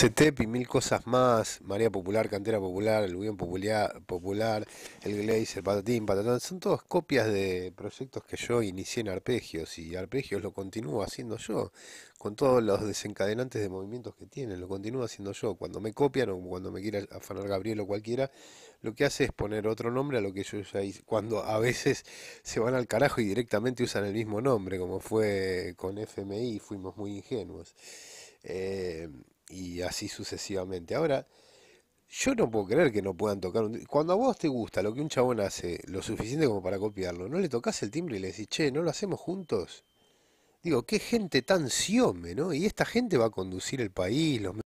Ctep y mil cosas más, María Popular, Cantera Popular, el Unión Popular, Popular, el Glazer, Patatín, Patatán, son todas copias de proyectos que yo inicié en Arpegios y Arpegios lo continúo haciendo yo, con todos los desencadenantes de movimientos que tienen, lo continúo haciendo yo. Cuando me copian o cuando me quiera afanar Gabriel o cualquiera, lo que hace es poner otro nombre a lo que yo ya hice, cuando a veces se van al carajo y directamente usan el mismo nombre, como fue con FMI, fuimos muy ingenuos. Eh, así sucesivamente. Ahora, yo no puedo creer que no puedan tocar Cuando a vos te gusta lo que un chabón hace, lo suficiente como para copiarlo, ¿no le tocas el timbre y le decís, che, no lo hacemos juntos? Digo, qué gente tan siome, ¿no? Y esta gente va a conducir el país, los